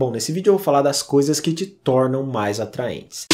Bom, nesse vídeo eu vou falar das coisas que te tornam mais atraentes.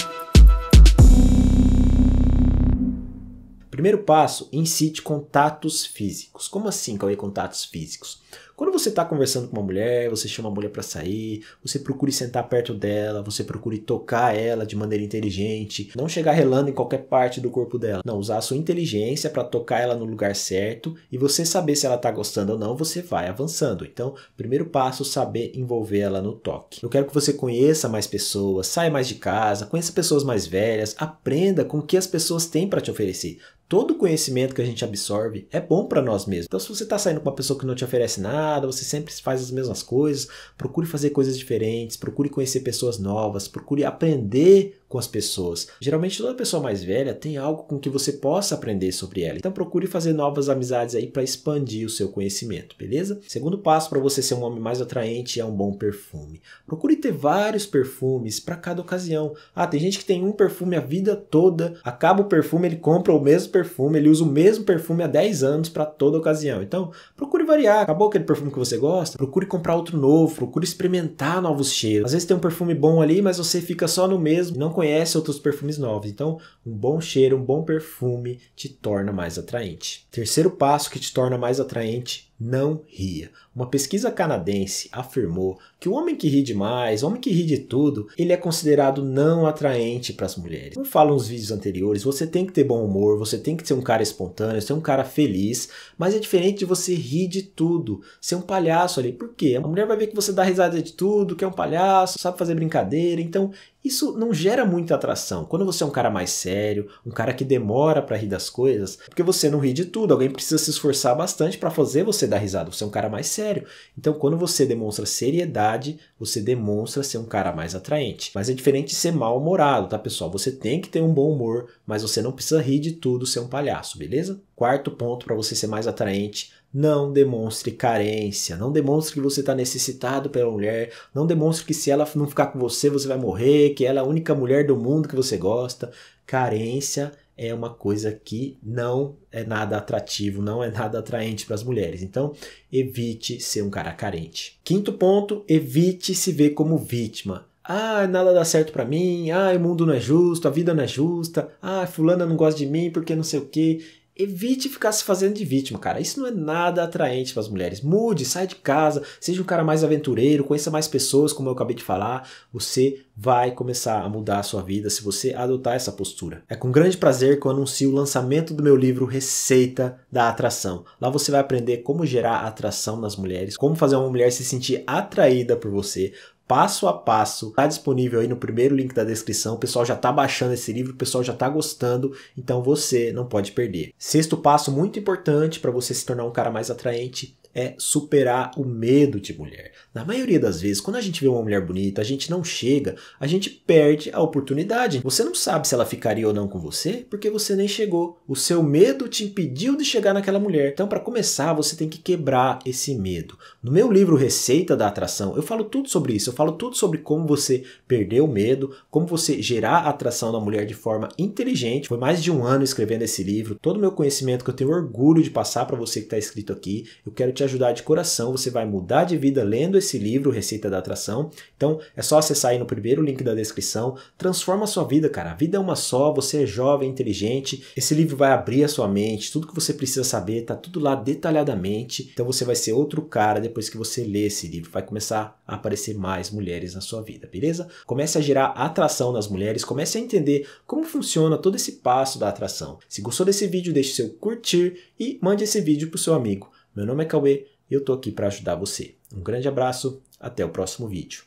Primeiro passo, incite contatos físicos. Como assim, Cauê, contatos físicos? Quando você está conversando com uma mulher, você chama a mulher para sair, você procure sentar perto dela, você procure tocar ela de maneira inteligente, não chegar relando em qualquer parte do corpo dela. Não, usar a sua inteligência para tocar ela no lugar certo e você saber se ela está gostando ou não, você vai avançando. Então, primeiro passo, saber envolver ela no toque. Eu quero que você conheça mais pessoas, saia mais de casa, conheça pessoas mais velhas, aprenda com o que as pessoas têm para te oferecer. Todo conhecimento que a gente absorve é bom para nós mesmos. Então, se você está saindo com uma pessoa que não te oferece nada, nada, você sempre faz as mesmas coisas, procure fazer coisas diferentes, procure conhecer pessoas novas, procure aprender com as pessoas. Geralmente toda pessoa mais velha tem algo com que você possa aprender sobre ela. Então procure fazer novas amizades aí para expandir o seu conhecimento, beleza? Segundo passo para você ser um homem mais atraente é um bom perfume. Procure ter vários perfumes para cada ocasião. Ah, tem gente que tem um perfume a vida toda, acaba o perfume, ele compra o mesmo perfume, ele usa o mesmo perfume há 10 anos para toda ocasião. Então, procure variar. Acabou aquele perfume que você gosta? Procure comprar outro novo, procure experimentar novos cheiros. Às vezes tem um perfume bom ali, mas você fica só no mesmo, não conhece conhece outros perfumes novos. Então, um bom cheiro, um bom perfume te torna mais atraente. Terceiro passo que te torna mais atraente não ria. Uma pesquisa canadense afirmou que o homem que ri demais, o homem que ri de tudo, ele é considerado não atraente para as mulheres. Como eu falo nos vídeos anteriores, você tem que ter bom humor, você tem que ser um cara espontâneo, ser um cara feliz, mas é diferente de você rir de tudo, ser um palhaço ali. Por quê? A mulher vai ver que você dá risada de tudo, que é um palhaço, sabe fazer brincadeira, então isso não gera muita atração. Quando você é um cara mais sério, um cara que demora para rir das coisas, é porque você não ri de tudo, alguém precisa se esforçar bastante para fazer você você dá risada, você é um cara mais sério. Então, quando você demonstra seriedade, você demonstra ser um cara mais atraente. Mas é diferente de ser mal-humorado, tá, pessoal? Você tem que ter um bom humor, mas você não precisa rir de tudo, ser um palhaço, beleza? Quarto ponto para você ser mais atraente, não demonstre carência, não demonstre que você está necessitado pela mulher, não demonstre que se ela não ficar com você, você vai morrer, que ela é a única mulher do mundo que você gosta. Carência é uma coisa que não é nada atrativo, não é nada atraente para as mulheres. Então, evite ser um cara carente. Quinto ponto, evite se ver como vítima. Ah, nada dá certo para mim. Ah, o mundo não é justo, a vida não é justa. Ah, fulana não gosta de mim porque não sei o quê. Evite ficar se fazendo de vítima, cara. Isso não é nada atraente para as mulheres. Mude, sai de casa, seja um cara mais aventureiro, conheça mais pessoas, como eu acabei de falar. Você vai começar a mudar a sua vida se você adotar essa postura. É com grande prazer que eu anuncio o lançamento do meu livro Receita da Atração. Lá você vai aprender como gerar atração nas mulheres, como fazer uma mulher se sentir atraída por você, passo a passo. Está disponível aí no primeiro link da descrição. O pessoal já está baixando esse livro, o pessoal já está gostando, então você não pode perder. Sexto passo muito importante para você se tornar um cara mais atraente: é superar o medo de mulher. Na maioria das vezes, quando a gente vê uma mulher bonita, a gente não chega, a gente perde a oportunidade. Você não sabe se ela ficaria ou não com você, porque você nem chegou. O seu medo te impediu de chegar naquela mulher. Então, para começar, você tem que quebrar esse medo. No meu livro Receita da Atração, eu falo tudo sobre isso. Eu falo tudo sobre como você perder o medo, como você gerar a atração da mulher de forma inteligente. Foi mais de um ano escrevendo esse livro, todo o meu conhecimento que eu tenho orgulho de passar para você que está escrito aqui. Eu quero te ajudar de coração. Você vai mudar de vida lendo esse livro, Receita da Atração. Então é só acessar aí no primeiro link da descrição. Transforma a sua vida, cara. A vida é uma só, você é jovem, inteligente. Esse livro vai abrir a sua mente. Tudo que você precisa saber tá tudo lá detalhadamente. Então você vai ser outro cara depois que você ler esse livro. Vai começar a aparecer mais mulheres na sua vida, beleza? Comece a gerar atração nas mulheres, comece a entender como funciona todo esse passo da atração. Se gostou desse vídeo, deixe seu curtir e mande esse vídeo pro seu amigo. Meu nome é Cauê e eu estou aqui para ajudar você. Um grande abraço, até o próximo vídeo.